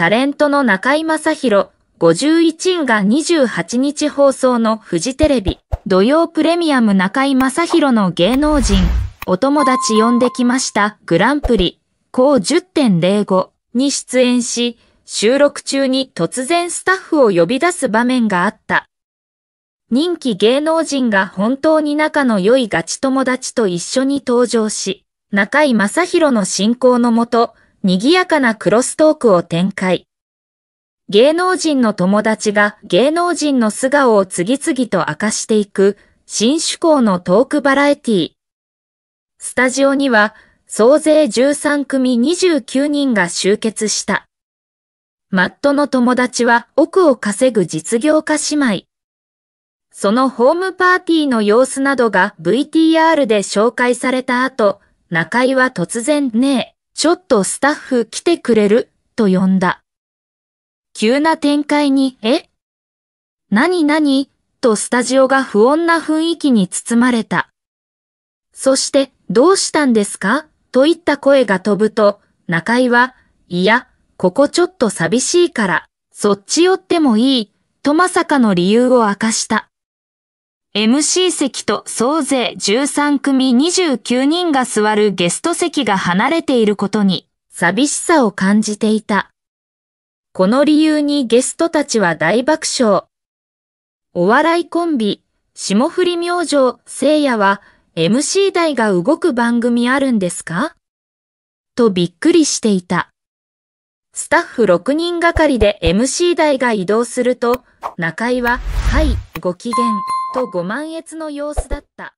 タレントの中井正宏、51位が28日放送のフジテレビ、土曜プレミアム中井正宏の芸能人、お友達呼んできましたグランプリ、高10.05に出演し、収録中に突然スタッフを呼び出す場面があった。人気芸能人が本当に仲の良いガチ友達と一緒に登場し、中井正宏の進行のもと、賑やかなクロストークを展開。芸能人の友達が芸能人の素顔を次々と明かしていく新趣向のトークバラエティ。スタジオには総勢13組29人が集結した。マットの友達は奥を稼ぐ実業家姉妹。そのホームパーティーの様子などが VTR で紹介された後、中井は突然ねえ。ちょっとスタッフ来てくれると呼んだ。急な展開に、え何にとスタジオが不穏な雰囲気に包まれた。そして、どうしたんですかといった声が飛ぶと、中井は、いや、ここちょっと寂しいから、そっち寄ってもいい、とまさかの理由を明かした。MC 席と総勢13組29人が座るゲスト席が離れていることに寂しさを感じていた。この理由にゲストたちは大爆笑。お笑いコンビ、霜降り明星、聖夜は MC 台が動く番組あるんですかとびっくりしていた。スタッフ6人がかりで MC 台が移動すると、中井は、はい、ご機嫌。とご満悦の様子だった。